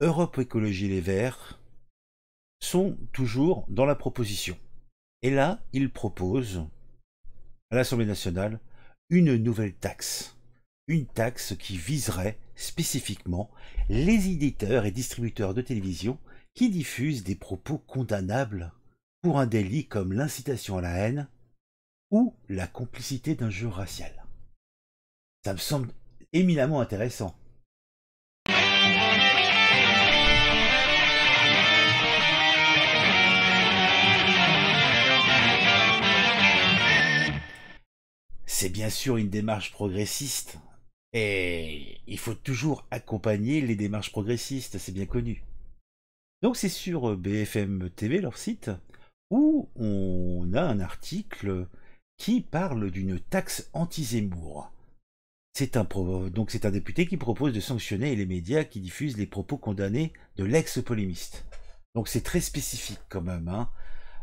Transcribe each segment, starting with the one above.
Europe Écologie Les Verts sont toujours dans la proposition. Et là, ils proposent à l'Assemblée nationale une nouvelle taxe. Une taxe qui viserait spécifiquement les éditeurs et distributeurs de télévision qui diffusent des propos condamnables pour un délit comme l'incitation à la haine ou la complicité d'un jeu racial. Ça me semble éminemment intéressant. c'est bien sûr une démarche progressiste. Et il faut toujours accompagner les démarches progressistes, c'est bien connu. Donc c'est sur euh, BFM TV, leur site, où on a un article qui parle d'une taxe anti-Zemmour. C'est un, donc c'est un député qui propose de sanctionner les médias qui diffusent les propos condamnés de l'ex-polémiste. Donc c'est très spécifique quand même. Hein.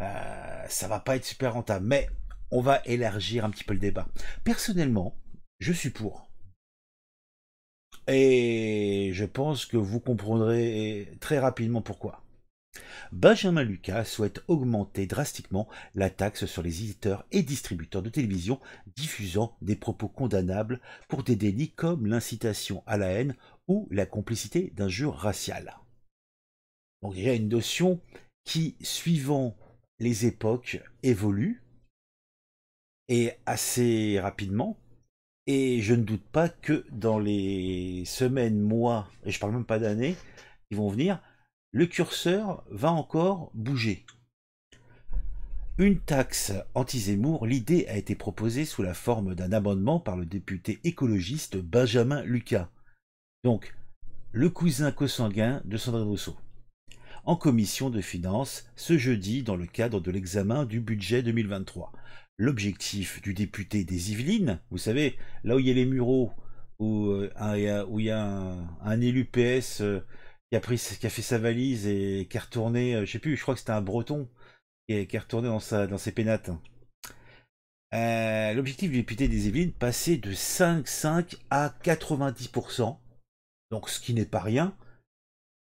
Euh, ça va pas être super rentable. Mais on va élargir un petit peu le débat. Personnellement, je suis pour. Et je pense que vous comprendrez très rapidement pourquoi. Benjamin Lucas souhaite augmenter drastiquement la taxe sur les éditeurs et distributeurs de télévision diffusant des propos condamnables pour des délits comme l'incitation à la haine ou la complicité d'injures raciales. Donc il y a une notion qui, suivant les époques, évolue et assez rapidement. Et je ne doute pas que dans les semaines, mois, et je parle même pas d'années qui vont venir, le curseur va encore bouger. Une taxe anti-Zemmour, l'idée a été proposée sous la forme d'un amendement par le député écologiste Benjamin Lucas, donc le cousin consanguin de Sandrine Rousseau, en commission de finances ce jeudi dans le cadre de l'examen du budget 2023 l'objectif du député des Yvelines, vous savez, là où il y a les mureaux, où, euh, il y a un, élu PS euh, qui, a pris, qui a fait sa valise et qui a retourné, je euh, je sais plus, je crois que c'était un breton, qui a qui retourné dans, sa, dans ses pénates. l'objectif du député des Yvelines, passer de 5,5 à 90%, donc ce qui n'est pas rien,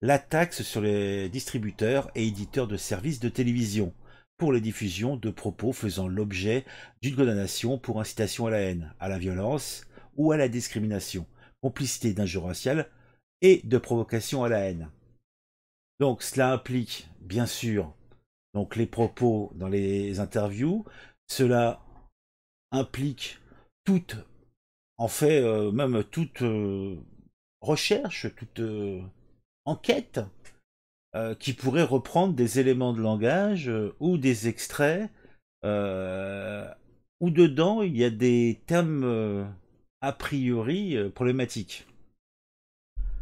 la taxe sur les distributeurs et éditeurs de services de télévision pour les diffusions de propos faisant l'objet d'une condamnation pour incitation à la haine, à la violence ou à la discrimination, complicité d'injures raciales et de provocation à la haine. Donc cela implique bien sûr donc les propos dans les interviews, cela implique toute en fait euh, même toute euh, recherche, toute euh, enquête euh, qui pourrait reprendre des éléments de langage euh, ou des extraits, euh, où dedans il y a des termes euh, a priori problématiques.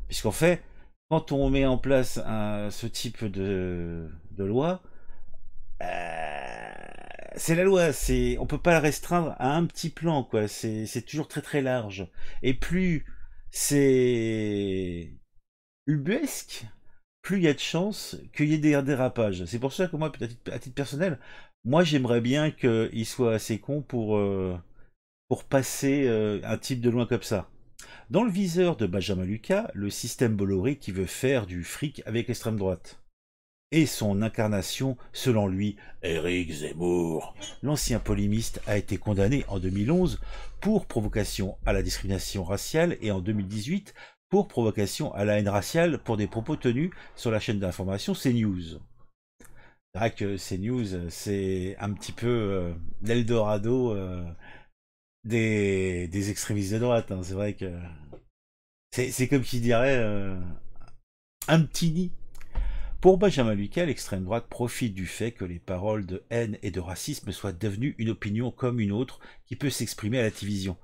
Puisqu'en fait, quand on met en place ce type de, loi, c'est la loi, on ne peut pas la restreindre à un petit plan, quoi. C'est toujours très très large. Et plus c'est ubuesque plus il y a de chances qu'il y ait des dérapages. C'est pour ça que moi, à titre, à titre personnel, moi j'aimerais bien qu'il soit assez con pour, euh, pour passer euh, un type de loin comme ça. Dans le viseur de Benjamin Lucas, le système Bolloré qui veut faire du fric avec l'extrême droite. Et son incarnation, selon lui, Eric Zemmour. L'ancien polémiste a été condamné en 2011 pour provocation à la discrimination raciale et en 2018 pour provocation à la haine raciale pour des propos tenus sur la chaîne d'information CNews. C'est vrai que CNews, c'est un petit peu euh, l'Eldorado euh, des, des, extrémistes de droite. Hein. C'est vrai que c'est comme qui dirait euh, un petit nid. Pour Benjamin Lucas, l'extrême droite profite du fait que les paroles de haine et de racisme soient devenues une opinion comme une autre qui peut s'exprimer à la télévision.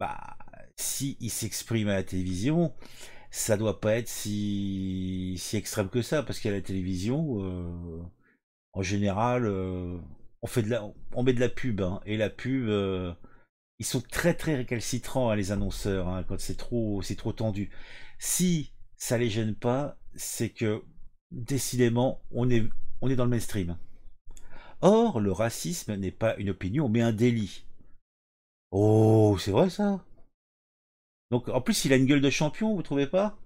Bah, si il s'exprime à la télévision, ça doit pas être si, extrême que ça, parce qu'à la télévision, euh, en général, euh, on fait de la, on met de la pub, hein, et la pub, euh, ils sont très très récalcitrants hein, les annonceurs hein, quand c'est trop, tendu. Si ça les gêne pas, c'est que décidément, on est, on est dans le mainstream. Or, le racisme n'est pas une opinion, mais un délit. Oh, c'est vrai ça donc en plus il a une gueule de champion, vous trouvez pas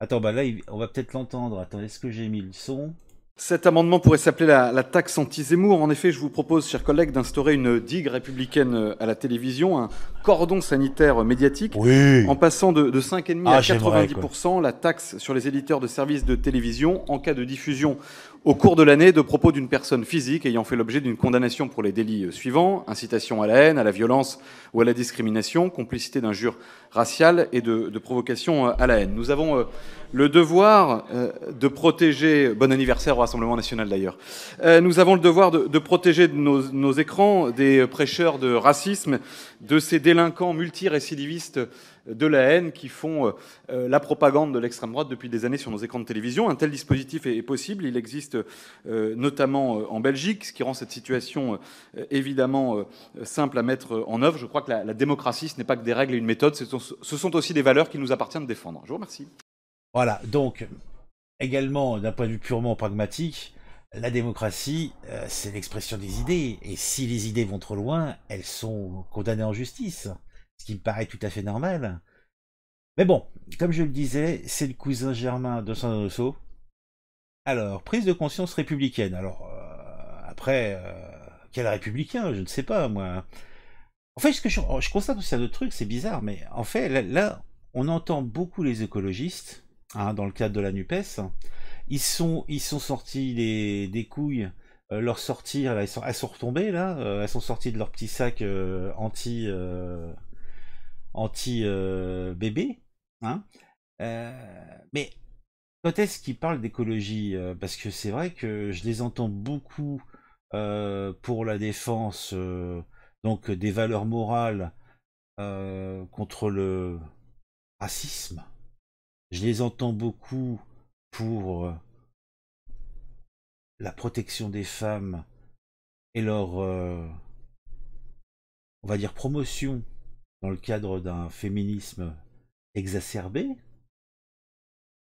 Attends, bah là on va peut-être l'entendre. Attends, est-ce que j'ai mis le son cet amendement pourrait s'appeler la, taxe anti-Zemmour. En effet, je vous propose, chers collègues, d'instaurer une digue républicaine euh, à la télévision, un cordon sanitaire médiatique. En passant de, 5,5 ah, à 90%, la taxe sur les éditeurs de services de télévision en cas de diffusion au cours de l'année de propos d'une personne physique ayant fait l'objet d'une condamnation pour les délits euh, suivants incitation à la haine, à la violence ou à la discrimination, complicité d'injures raciales et de, provocation euh, à la haine. Nous avons le devoir de protéger. Bon anniversaire Rassemblement national d'ailleurs. Euh, nous avons le devoir de, protéger nos, nos, écrans des prêcheurs de racisme, de ces délinquants multirécidivistes de la haine qui font euh, euh, la propagande de l'extrême droite depuis des années sur nos écrans de télévision. Un tel dispositif est, possible. Il existe notamment en Belgique, ce qui rend cette situation évidemment simple à mettre en œuvre. Je crois que la, démocratie, ce n'est pas que des règles et une méthode, ce sont, ce sont aussi des valeurs qu'il nous appartient de défendre. Je vous remercie. Voilà, donc également, d'un point de vue purement pragmatique, la démocratie, euh, c'est l'expression des idées. Et si les idées vont trop loin, elles sont condamnées en justice. Ce qui me paraît tout à fait normal. Mais bon, comme je le disais, c'est le cousin germain de saint Alors, prise de conscience républicaine. Alors, euh, après, euh, quel républicain Je ne sais pas, moi. En fait, ce que je, constate aussi un autre truc, c'est bizarre, mais en fait, là, on entend beaucoup les écologistes Hein, dans le cadre de la NUPES. Ils sont, ils sont sortis des, couilles, euh, leur sortir, elles, sont, retombées là, euh, elles sont sorties de leur petit sac euh, anti, anti bébé. Hein. mais quand est-ce qu'ils parlent d'écologie Parce que c'est vrai que je les entends beaucoup pour la défense donc des valeurs morales contre le racisme, je les entends beaucoup pour euh, la protection des femmes et leur, euh, on va dire, promotion dans le cadre d'un féminisme exacerbé.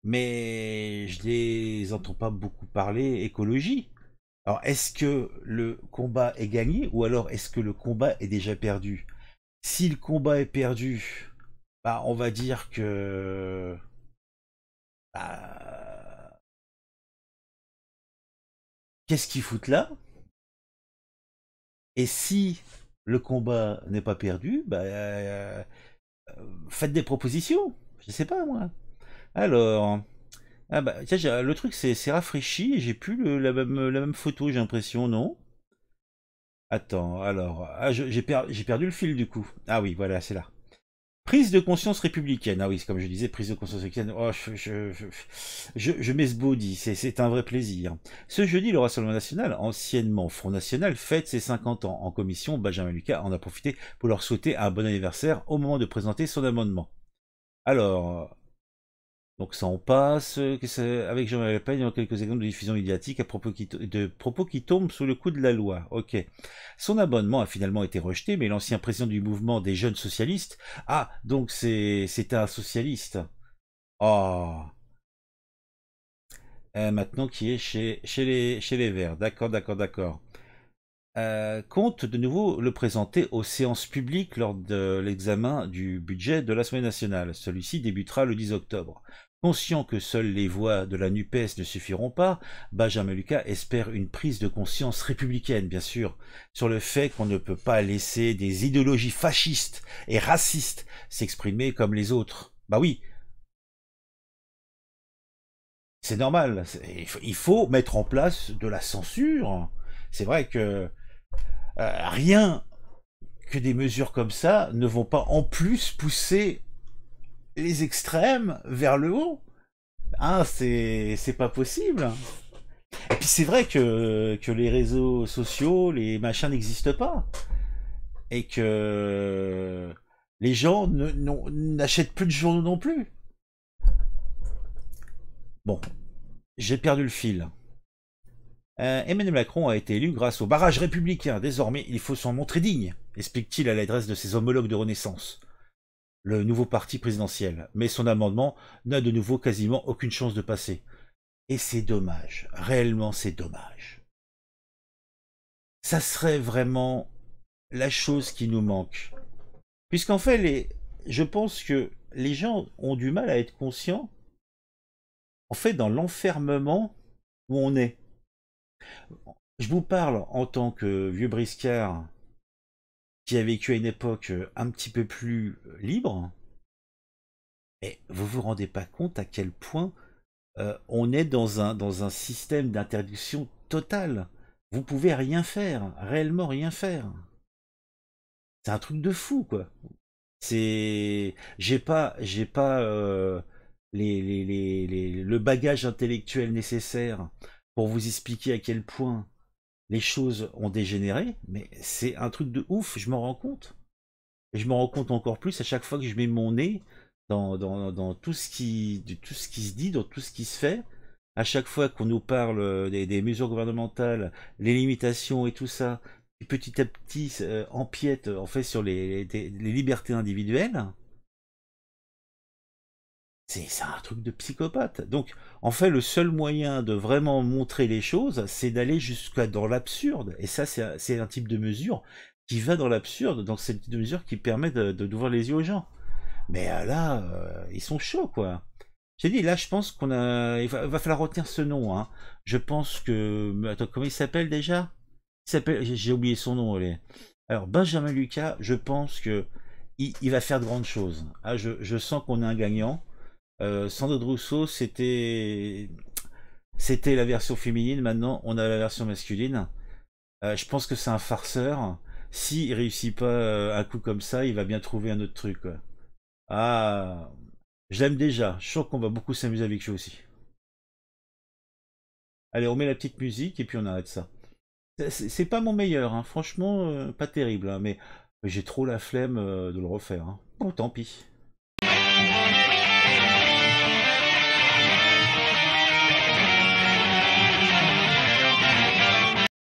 Mais je les entends pas beaucoup parler écologie. Alors est-ce que le combat est gagné ou alors est-ce que le combat est déjà perdu Si le combat est perdu, bah on va dire que bah, qu'est-ce qu'ils foutent là Et si le combat n'est pas perdu, bah, euh, faites des propositions. Je sais pas moi. Alors, ah bah, tiens, le truc c'est rafraîchi j'ai plus la, même, photo, j'ai l'impression, non Attends, alors, ah, j'ai perdu le fil du coup. Ah oui, voilà, c'est là. Prise de conscience républicaine. Ah oui, comme je disais, prise de conscience républicaine. Oh, je, je, mets ce c'est un vrai plaisir. Ce jeudi, le Rassemblement National, anciennement Front National, fête ses 50 ans. En commission, Benjamin Lucas en a profité pour leur souhaiter un bon anniversaire au moment de présenter son amendement. Alors, donc ça en passe. Euh, avec Jean-Marie Le Pen, il quelques exemples de diffusion médiatique à propos de propos qui tombent sous le coup de la loi. Ok. Son abonnement a finalement été rejeté, mais l'ancien président du mouvement des jeunes socialistes. Ah, donc c'est un socialiste. Oh. maintenant qui est chez, chez, les, chez les Verts. D'accord, d'accord, d'accord. Euh, compte de nouveau le présenter aux séances publiques lors de l'examen du budget de l'Assemblée nationale. Celui-ci débutera le 10 octobre. Conscient que seules les voix de la NUPES ne suffiront pas, Benjamin Lucas espère une prise de conscience républicaine, bien sûr, sur le fait qu'on ne peut pas laisser des idéologies fascistes et racistes s'exprimer comme les autres. Bah oui C'est normal, il faut mettre en place de la censure. C'est vrai que euh, rien que des mesures comme ça ne vont pas en plus pousser les extrêmes vers le haut. Hein, c'est pas possible. Et puis c'est vrai que, que les réseaux sociaux, les machins n'existent pas. Et que les gens n'achètent plus de journaux non plus. Bon, j'ai perdu le fil. Euh, Emmanuel Macron a été élu grâce au barrage républicain. Désormais, il faut s'en montrer digne, explique-t-il à l'adresse de ses homologues de Renaissance, le nouveau parti présidentiel. Mais son amendement n'a de nouveau quasiment aucune chance de passer. Et c'est dommage, réellement c'est dommage. Ça serait vraiment la chose qui nous manque. Puisqu'en fait, les... je pense que les gens ont du mal à être conscients, en fait, dans l'enfermement où on est. Je vous parle en tant que vieux briscard qui a vécu à une époque euh, un petit peu plus euh, libre. Et vous vous rendez pas compte à quel point euh, on est dans un, dans un système d'interdiction totale. Vous pouvez rien faire, réellement rien faire. C'est un truc de fou, quoi. C'est, j'ai pas, j'ai pas les, les, les, le bagage intellectuel nécessaire pour vous expliquer à quel point les choses ont dégénéré, mais c'est un truc de ouf, je m'en rends compte. je m'en rends compte encore plus à chaque fois que je mets mon nez dans, tout, ce qui, se dit, dans tout ce qui se fait. À chaque fois qu'on nous parle euh, des, mesures gouvernementales, les limitations et tout ça, qui petit à petit euh, empiètent en fait sur les libertés individuelles, c'est un truc de psychopathe. Donc, en fait, le seul moyen de vraiment montrer les choses, c'est d'aller jusqu'à dans l'absurde. Et ça, c'est un type de mesure qui va dans l'absurde. Donc, c'est le type de mesure qui permet de d'ouvrir les yeux aux gens. Mais euh, là, euh, ils sont chauds, quoi. J'ai dit, là, je pense qu'on va, falloir retenir ce nom. Hein. Je pense que. Attends, comment il s'appelle déjà J'ai oublié son nom, allez. Alors, Benjamin Lucas, je pense que. Il, va faire de grandes choses. Ah, je, je sens qu'on a un gagnant. Sandro euh, Sandrine Rousseau, c'était c'était la version féminine, maintenant on a la version masculine. Euh, je pense que c'est un farceur. S'il il réussit pas euh, un coup comme ça, il va bien trouver un autre truc. Ah, je l'aime déjà. Je sens qu'on va beaucoup s'amuser avec lui aussi. Allez, on met la petite musique et puis on arrête ça. C'est pas mon meilleur, hein. franchement, pas terrible, hein. mais, j'ai trop la flemme de le refaire. Hein. Bon, tant pis.